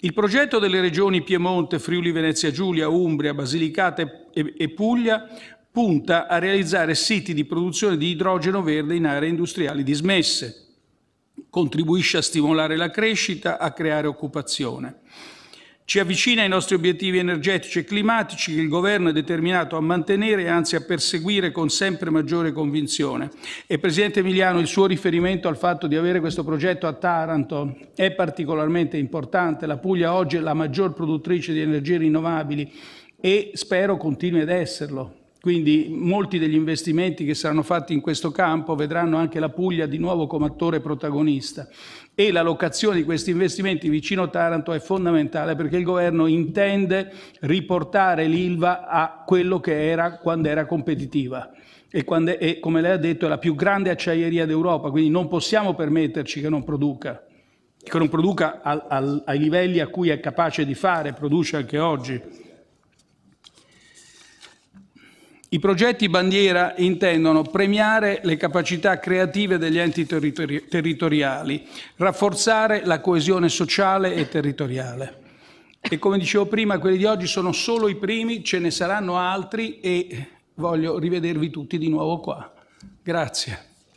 Il progetto delle regioni Piemonte, Friuli, Venezia Giulia, Umbria, Basilicata e Puglia punta a realizzare siti di produzione di idrogeno verde in aree industriali dismesse. Contribuisce a stimolare la crescita, a creare occupazione ci avvicina ai nostri obiettivi energetici e climatici che il Governo è determinato a mantenere e anzi a perseguire con sempre maggiore convinzione. E Presidente Emiliano, il suo riferimento al fatto di avere questo progetto a Taranto è particolarmente importante. La Puglia oggi è la maggior produttrice di energie rinnovabili e spero continui ad esserlo. Quindi molti degli investimenti che saranno fatti in questo campo vedranno anche la Puglia di nuovo come attore protagonista e la locazione di questi investimenti vicino Taranto è fondamentale perché il governo intende riportare l'Ilva a quello che era quando era competitiva e, quando è, e come lei ha detto è la più grande acciaieria d'Europa, quindi non possiamo permetterci che non produca, che non produca al, al, ai livelli a cui è capace di fare, produce anche oggi. I progetti bandiera intendono premiare le capacità creative degli enti territori territoriali, rafforzare la coesione sociale e territoriale. E come dicevo prima, quelli di oggi sono solo i primi, ce ne saranno altri e voglio rivedervi tutti di nuovo qua. Grazie.